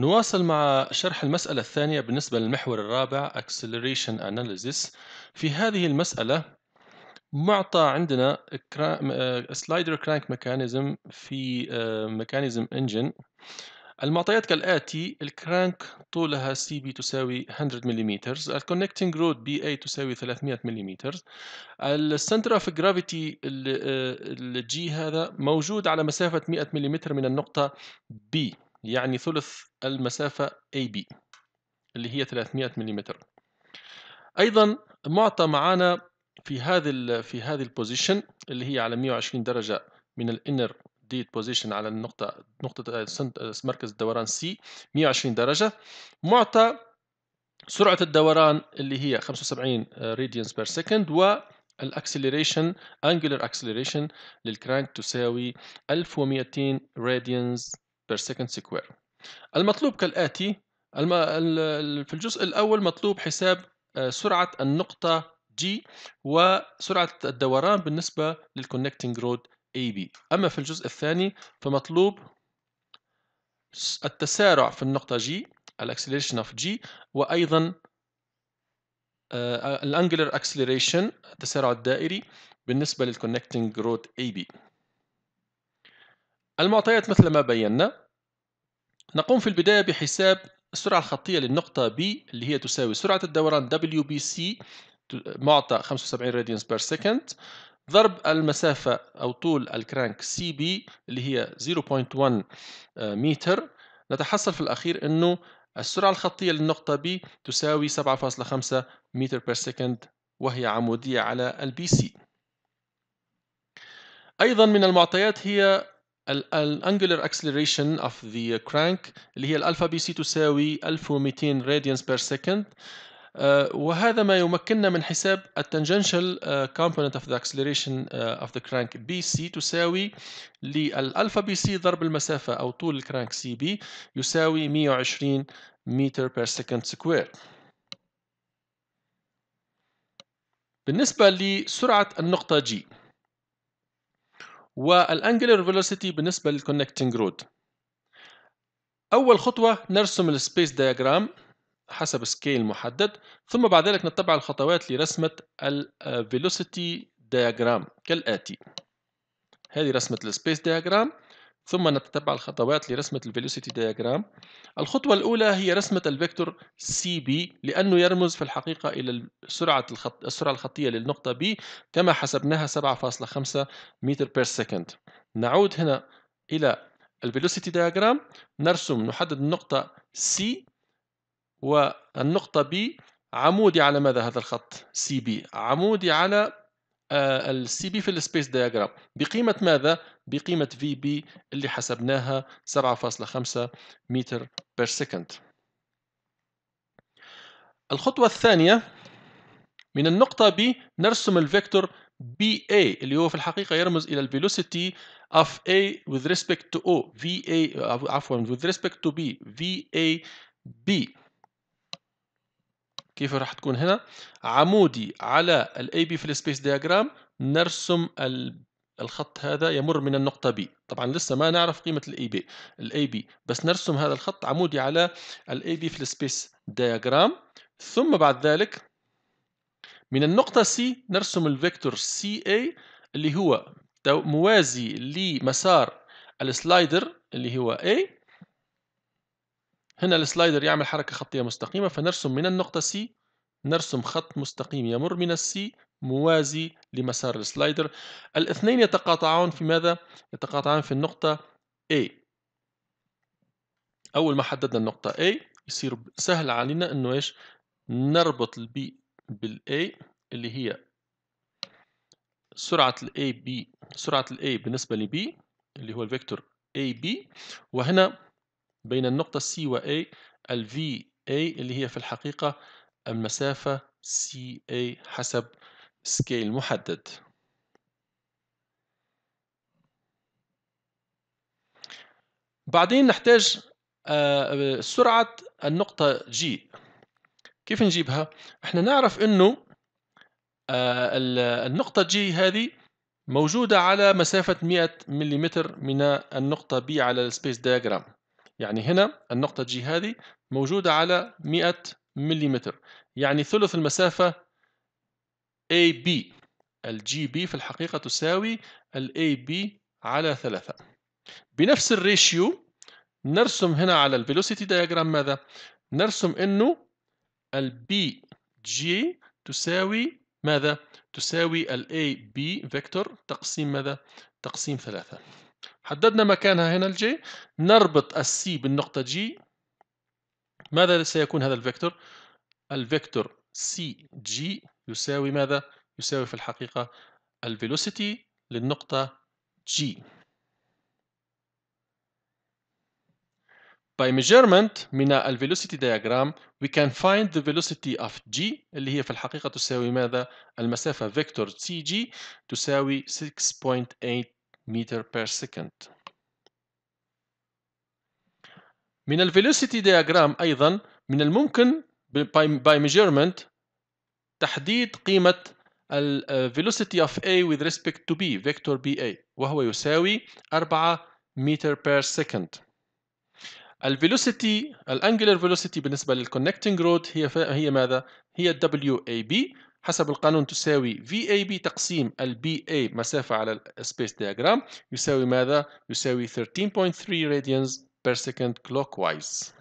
نواصل مع شرح المسألة الثانية بالنسبة للمحور الرابع Acceleration Analysis في هذه المسألة معطى عندنا سلايدر كرانك ميكانيزم في ميكانيزم آه، انجن المعطيات كالآتي الكرانك طولها سي بي تساوي 100 ملم الكونكتنج رود بي اي تساوي 300 ملم السنتر اوف جرافيتي الجي هذا موجود على مسافة 100 ملم من النقطة بي يعني ثلث المسافة AB اللي هي 300 ملم أيضا معطى معانا في هذه في هذه البوزيشن اللي هي على 120 درجة من الانر ديت بوزيشن على النقطة نقطة آه، آه، مركز الدوران سي 120 درجة معطى سرعة الدوران اللي هي 75 راديانس بير سكند والاكسلريشن انجلر اكسلريشن للكرانك تساوي 1200 راديانز per second square المطلوب كالآتي الم... في الجزء الأول مطلوب حساب آه، سرعة النقطة G وسرعة الدوران بالنسبة للكونكتنج رود AB أما في الجزء الثاني فمطلوب التسارع في النقطة G الاكسلريشن اوف G وأيضا آه، الانجلر اكسلريشن التسارع الدائري بالنسبة للكونكتنج رود AB المعطيات مثل ما بينا نقوم في البداية بحساب السرعة الخطية للنقطة B اللي هي تساوي سرعة الدوران WBC معطى 75 radians per second ضرب المسافة أو طول الكرانك CB اللي هي 0.1 متر نتحصل في الأخير أنه السرعة الخطية للنقطة B تساوي 7.5 متر بير سكند وهي عمودية على البي سي أيضا من المعطيات هي الانجلر اكسلريشن اوف ذا كرانك اللي هي الالفا بي سي تساوي 1200 راديانس بير سكند وهذا ما يمكننا من حساب التنجنشال كومبوننت اوف ذا اكسلريشن اوف ذا كرانك بي سي تساوي للالفا بي سي ضرب المسافه او طول الكرانك سي بي يساوي 120 متر بير سكند سكوير بالنسبه لسرعه النقطه جي والانجلر فيلوسيتي بالنسبه للكونكتنج رود اول خطوه نرسم السبيس دياجرام حسب سكيل محدد ثم بعد ذلك نتبع الخطوات لرسمه الفيلوسيتي دياجرام كالاتي هذه رسمه السبيس دياجرام ثم نتتبع الخطوات لرسمة الفيلوسيتي دياجرام الخطوة الأولى هي رسمة الفيكتور سي بي لأنه يرمز في الحقيقة إلى سرعة الخط... السرعة الخطية للنقطة B كما حسبناها 7.5 متر بير سكند نعود هنا إلى الفيلوسيتي دياجرام نرسم نحدد النقطة C والنقطة B عمودي على ماذا هذا الخط سي بي عمودي على آه، السي بي في السبيس دياجرام بقيمة ماذا؟ بقيمة في بي اللي حسبناها 7.5 متر بير سكند الخطوة الثانية من النقطة B نرسم الفيكتور BA اللي هو في الحقيقة يرمز إلى الفيلوسيتي of A with respect to O VA آه، عفوا with respect to B VA B كيف راح تكون هنا عمودي على الاي بي في السبيس دياجرام نرسم الخط هذا يمر من النقطة B طبعا لسه ما نعرف قيمة الاي بي الاي بي بس نرسم هذا الخط عمودي على الاي بي في السبيس دياجرام ثم بعد ذلك من النقطة C نرسم الفيكتور CA اللي هو موازي لمسار السلايدر اللي هو A هنا السلايدر يعمل حركة خطية مستقيمة فنرسم من النقطة سي نرسم خط مستقيم يمر من السي موازي لمسار السلايدر الاثنين يتقاطعان في ماذا؟ يتقاطعان في النقطة A أول ما حددنا النقطة A يصير سهل علينا أنه إيش نربط البي بالA اللي هي سرعة ال AB سرعة الـ A بالنسبة لـ B اللي هو الفيكتور AB وهنا بين النقطة C و A ال VA اللي هي في الحقيقة المسافة CA حسب سكيل محدد بعدين نحتاج آه، سرعة النقطة G كيف نجيبها؟ احنا نعرف انه آه، النقطة G هذه موجودة على مسافة 100 ملم من النقطة B على السبيس دياجرام يعني هنا النقطة جي هذه موجودة على 100 ملم يعني ثلث المسافة AB الجي بي في الحقيقة تساوي الاي بي على ثلاثة بنفس الريشيو نرسم هنا على الفيلوسيتي دياجرام ماذا؟ نرسم انه البي جي تساوي ماذا؟ تساوي الاي بي فيكتور تقسيم ماذا؟ تقسيم ثلاثة حددنا مكانها هنا الجي نربط السي بالنقطة جي ماذا سيكون هذا الفيكتور؟ الفيكتور سي جي يساوي ماذا؟ يساوي في الحقيقة الفيلوسيتي للنقطة جي By measurement من ال velocity diagram we can find the velocity of g اللي هي في الحقيقة تساوي ماذا؟ المسافة vector cg تساوي 6.8 meter per second من الفيلوسيتي diagram أيضا من الممكن by measurement تحديد قيمة velocity of A with respect to B vector BA وهو يساوي 4 متر per second الفيلوسيتي الانجلر velocity بالنسبة للكونكتنج رود هي هي ماذا؟ هي WAB حسب القانون تساوي VAB تقسيم ال BA مسافة على السبيس دياجرام يساوي ماذا؟ يساوي 13.3 radians per second clockwise